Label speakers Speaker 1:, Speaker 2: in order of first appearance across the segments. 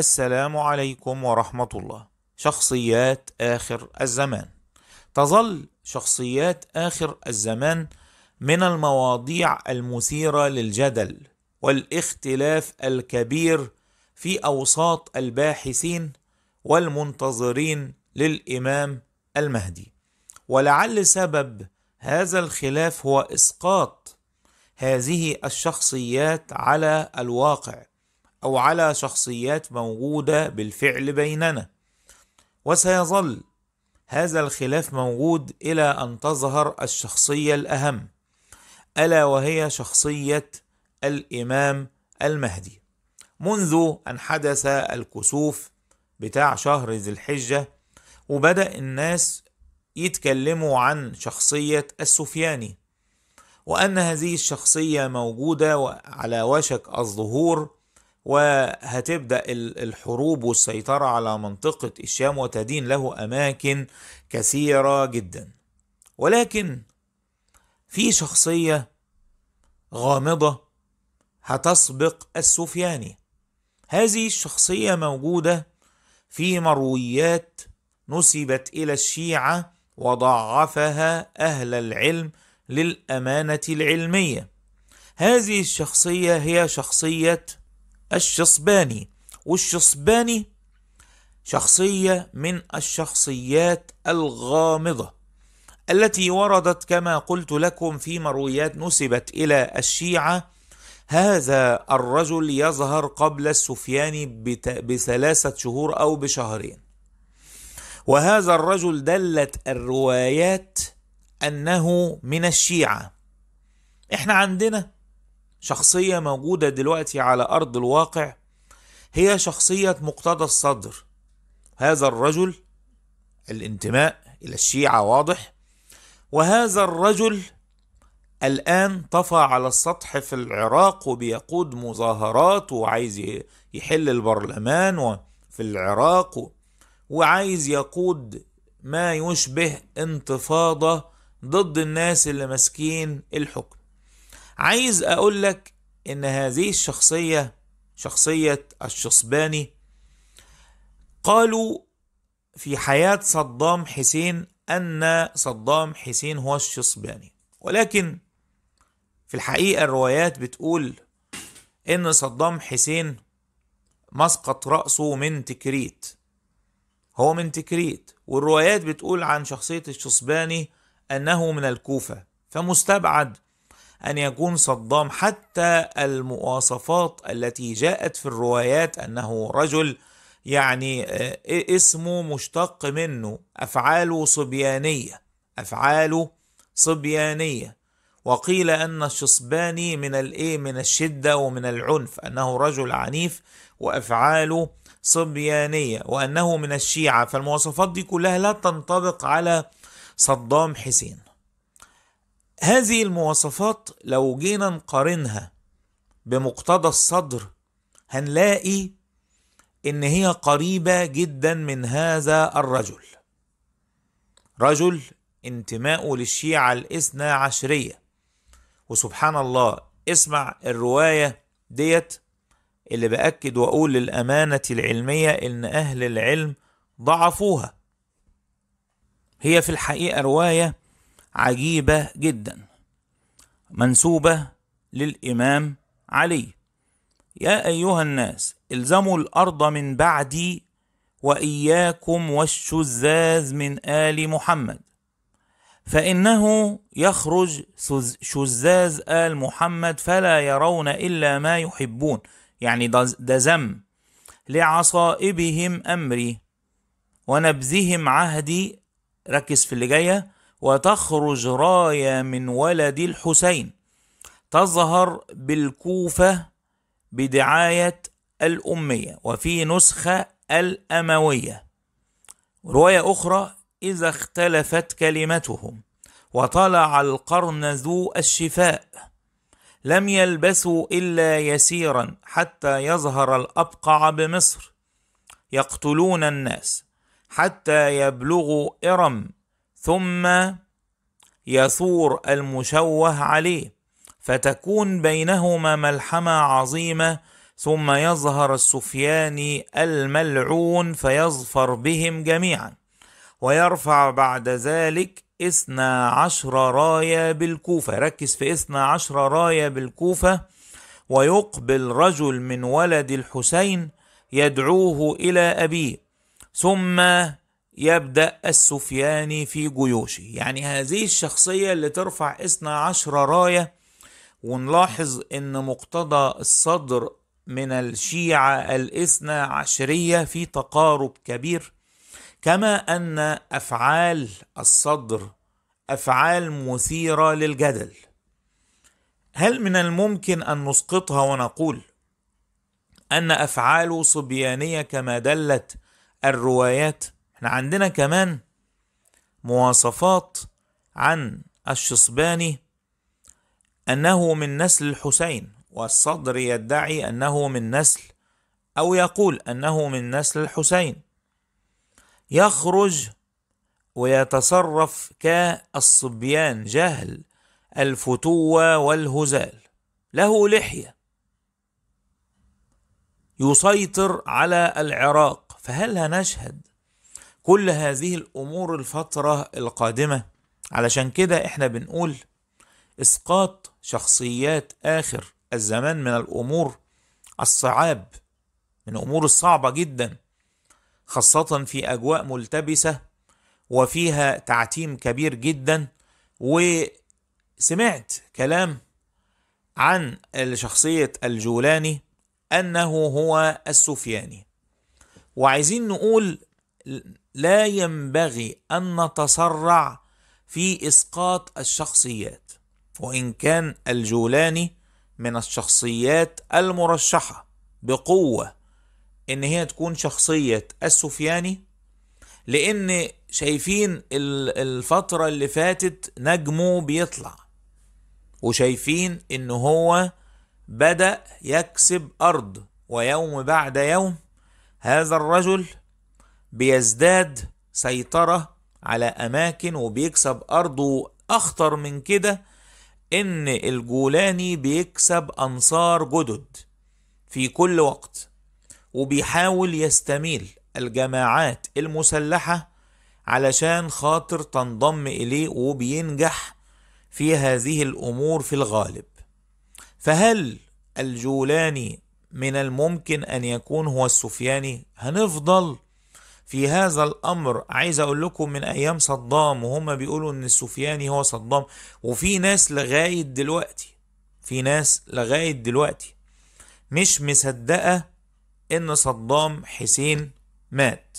Speaker 1: السلام عليكم ورحمة الله شخصيات آخر الزمان تظل شخصيات آخر الزمان من المواضيع المثيرة للجدل والاختلاف الكبير في أوساط الباحثين والمنتظرين للإمام المهدي ولعل سبب هذا الخلاف هو إسقاط هذه الشخصيات على الواقع أو على شخصيات موجودة بالفعل بيننا وسيظل هذا الخلاف موجود إلى أن تظهر الشخصية الأهم ألا وهي شخصية الإمام المهدي منذ أن حدث الكسوف بتاع شهر ذي الحجة وبدأ الناس يتكلموا عن شخصية السفياني وأن هذه الشخصية موجودة على وشك الظهور وهتبدا الحروب والسيطره على منطقه الشام وتدين له اماكن كثيره جدا ولكن في شخصيه غامضه هتسبق السفياني هذه الشخصيه موجوده في مرويات نسبت الى الشيعه وضعفها اهل العلم للامانه العلميه هذه الشخصيه هي شخصيه الشصباني والشصباني شخصية من الشخصيات الغامضة التي وردت كما قلت لكم في مرويات نسبت إلى الشيعة هذا الرجل يظهر قبل السفياني بثلاثة شهور أو بشهرين وهذا الرجل دلت الروايات أنه من الشيعة إحنا عندنا شخصية موجودة دلوقتي على أرض الواقع هي شخصية مقتدى الصدر هذا الرجل الانتماء إلى الشيعة واضح وهذا الرجل الآن طفى على السطح في العراق وبيقود مظاهرات وعايز يحل البرلمان في العراق وعايز يقود ما يشبه انتفاضة ضد الناس اللي ماسكين الحكم عايز اقول لك ان هذه الشخصية شخصية الشصباني قالوا في حياة صدام حسين أن صدام حسين هو الشصباني ولكن في الحقيقة الروايات بتقول إن صدام حسين مسقط رأسه من تكريت هو من تكريت والروايات بتقول عن شخصية الشصباني أنه من الكوفة فمستبعد أن يكون صدام حتى المواصفات التي جاءت في الروايات أنه رجل يعني آه، اسمه مشتق منه أفعاله صبيانية أفعاله صبيانية وقيل أن الشصباني من الإيه من الشدة ومن العنف أنه رجل عنيف وأفعاله صبيانية وأنه من الشيعة فالمواصفات دي كلها لا تنطبق على صدام حسين هذه المواصفات لو جينا نقارنها بمقتضى الصدر هنلاقي ان هي قريبه جدا من هذا الرجل رجل انتماؤه للشيعه الاثنى عشريه وسبحان الله اسمع الروايه ديت اللي باكد واقول للامانه العلميه ان اهل العلم ضعفوها هي في الحقيقه روايه عجيبة جدا منسوبة للإمام علي يا أيها الناس الزموا الأرض من بعدي وإياكم والشذاذ من آل محمد فإنه يخرج شذاذ آل محمد فلا يرون إلا ما يحبون يعني ده ذم لعصائبهم أمري ونبذهم عهدي ركز في اللي جايه وتخرج راية من ولد الحسين تظهر بالكوفة بدعاية الأمية وفي نسخة الأموية رواية أخرى إذا اختلفت كلمتهم وطلع القرن ذو الشفاء لم يلبثوا إلا يسيرا حتى يظهر الأبقع بمصر يقتلون الناس حتى يبلغوا إرم ثم يثور المشوه عليه فتكون بينهما ملحمه عظيمه ثم يظهر السفياني الملعون فيظفر بهم جميعا ويرفع بعد ذلك اثنا عشر راية بالكوفة ركز في اثنا عشر راية بالكوفة ويقبل رجل من ولد الحسين يدعوه إلى أبيه ثم يبدأ السفياني في جيوشه يعني هذه الشخصية اللي ترفع اثنا عشر راية ونلاحظ ان مقتضى الصدر من الشيعة الاثنى عشرية في تقارب كبير كما ان افعال الصدر افعال مثيرة للجدل هل من الممكن ان نسقطها ونقول ان افعاله صبيانية كما دلت الروايات؟ احنا عندنا كمان مواصفات عن الشصباني أنه من نسل الحسين والصدر يدعي أنه من نسل أو يقول أنه من نسل الحسين يخرج ويتصرف كالصبيان جهل الفتوة والهزال له لحية يسيطر على العراق فهل هنشهد كل هذه الأمور الفترة القادمة علشان كده احنا بنقول إسقاط شخصيات آخر الزمان من الأمور الصعاب من الأمور الصعبة جدا خاصة في أجواء ملتبسة وفيها تعتيم كبير جدا وسمعت كلام عن شخصية الجولاني أنه هو السفياني وعايزين نقول لا ينبغي ان نتسرع في اسقاط الشخصيات وان كان الجولاني من الشخصيات المرشحه بقوه ان هي تكون شخصيه السفياني لان شايفين الفتره اللي فاتت نجمه بيطلع وشايفين ان هو بدا يكسب ارض ويوم بعد يوم هذا الرجل بيزداد سيطرة على أماكن وبيكسب أرضه أخطر من كده إن الجولاني بيكسب أنصار جدد في كل وقت وبيحاول يستميل الجماعات المسلحة علشان خاطر تنضم إليه وبينجح في هذه الأمور في الغالب فهل الجولاني من الممكن أن يكون هو السفياني هنفضل في هذا الامر عايز اقول لكم من ايام صدام وهم بيقولوا ان السفياني هو صدام وفي ناس لغايه دلوقتي في ناس لغايه دلوقتي مش مصدقه ان صدام حسين مات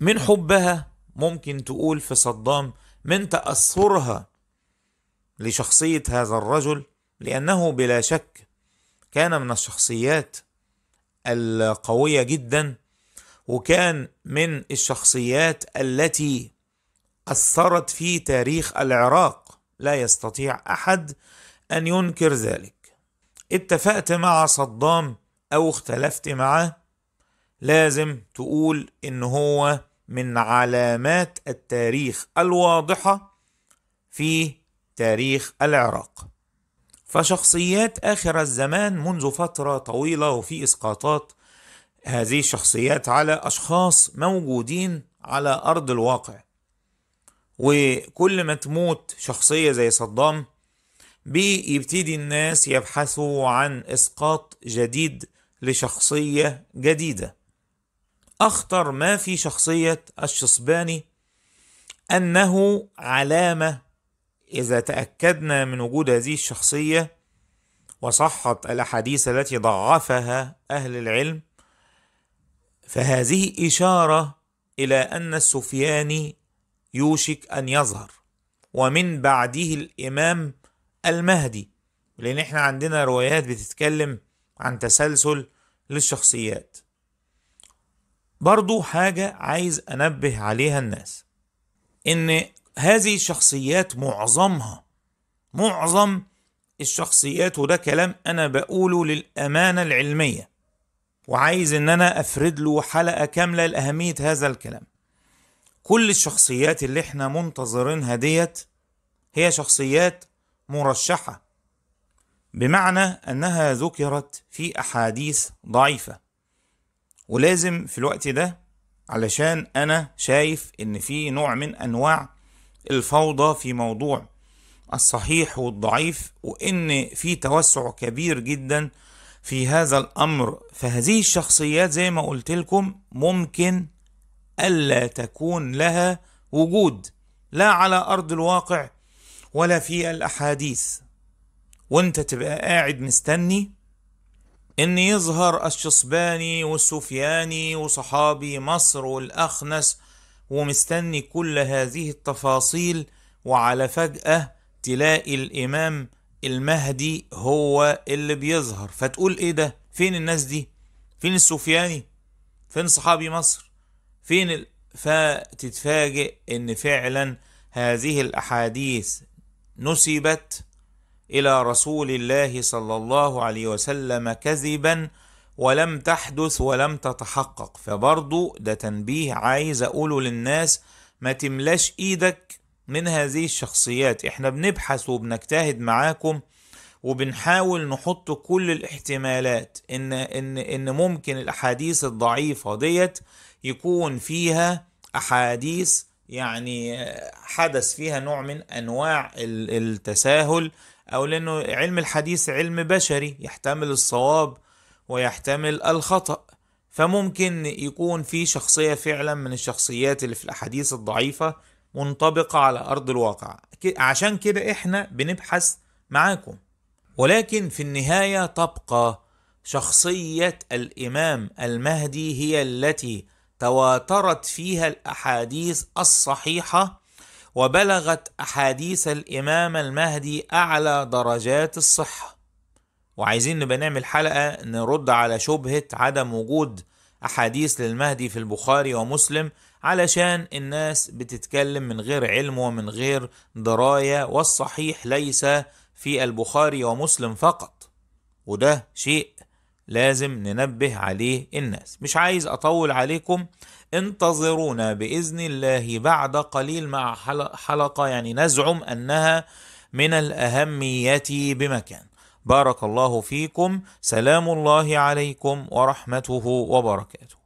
Speaker 1: من حبها ممكن تقول في صدام من تاثرها لشخصيه هذا الرجل لانه بلا شك كان من الشخصيات القويه جدا وكان من الشخصيات التي اثرت في تاريخ العراق لا يستطيع احد ان ينكر ذلك اتفقت مع صدام او اختلفت معه لازم تقول ان هو من علامات التاريخ الواضحه في تاريخ العراق فشخصيات اخر الزمان منذ فتره طويله وفي اسقاطات هذه الشخصيات على أشخاص موجودين على أرض الواقع وكل ما تموت شخصية زي صدام بيبتدي الناس يبحثوا عن إسقاط جديد لشخصية جديدة أخطر ما في شخصية الشصباني أنه علامة إذا تأكدنا من وجود هذه الشخصية وصحت الأحاديث التي ضعفها أهل العلم فهذه إشارة إلى أن السفياني يوشك أن يظهر ومن بعده الإمام المهدي لأن احنا عندنا روايات بتتكلم عن تسلسل للشخصيات برضو حاجة عايز أنبه عليها الناس إن هذه الشخصيات معظمها معظم الشخصيات وده كلام أنا بقوله للأمانة العلمية وعايز ان انا افرد له حلقه كامله لاهميه هذا الكلام كل الشخصيات اللي احنا منتظرينها ديت هي شخصيات مرشحه بمعنى انها ذكرت في احاديث ضعيفه ولازم في الوقت ده علشان انا شايف ان في نوع من انواع الفوضى في موضوع الصحيح والضعيف وان في توسع كبير جدا في هذا الأمر فهذه الشخصيات زي ما قلت لكم ممكن ألا تكون لها وجود لا على أرض الواقع ولا في الأحاديث وانت تبقى قاعد مستني ان يظهر الشصباني والسفياني وصحابي مصر والأخنس ومستني كل هذه التفاصيل وعلى فجأة تلاقي الإمام المهدي هو اللي بيظهر فتقول ايه ده فين الناس دي فين السفياني فين صحابي مصر فين ال... فتتفاجئ ان فعلا هذه الاحاديث نسبت الى رسول الله صلى الله عليه وسلم كذبا ولم تحدث ولم تتحقق فبرضه ده تنبيه عايز اقوله للناس ما تملاش ايدك من هذه الشخصيات احنا بنبحث وبنجتهد معاكم وبنحاول نحط كل الاحتمالات ان ان ان ممكن الاحاديث الضعيفه ديت يكون فيها احاديث يعني حدث فيها نوع من انواع التساهل او لانه علم الحديث علم بشري يحتمل الصواب ويحتمل الخطأ فممكن يكون في شخصية فعلا من الشخصيات اللي في الأحاديث الضعيفة منطبقة على أرض الواقع عشان كده إحنا بنبحث معاكم ولكن في النهاية تبقى شخصية الإمام المهدي هي التي تواترت فيها الأحاديث الصحيحة وبلغت أحاديث الإمام المهدي أعلى درجات الصحة وعايزين نبقى نعمل حلقة نرد على شبهة عدم وجود أحاديث للمهدي في البخاري ومسلم علشان الناس بتتكلم من غير علم ومن غير درايه والصحيح ليس في البخاري ومسلم فقط وده شيء لازم ننبه عليه الناس مش عايز اطول عليكم انتظرونا باذن الله بعد قليل مع حلقه يعني نزعم انها من الاهميه بمكان بارك الله فيكم سلام الله عليكم ورحمته وبركاته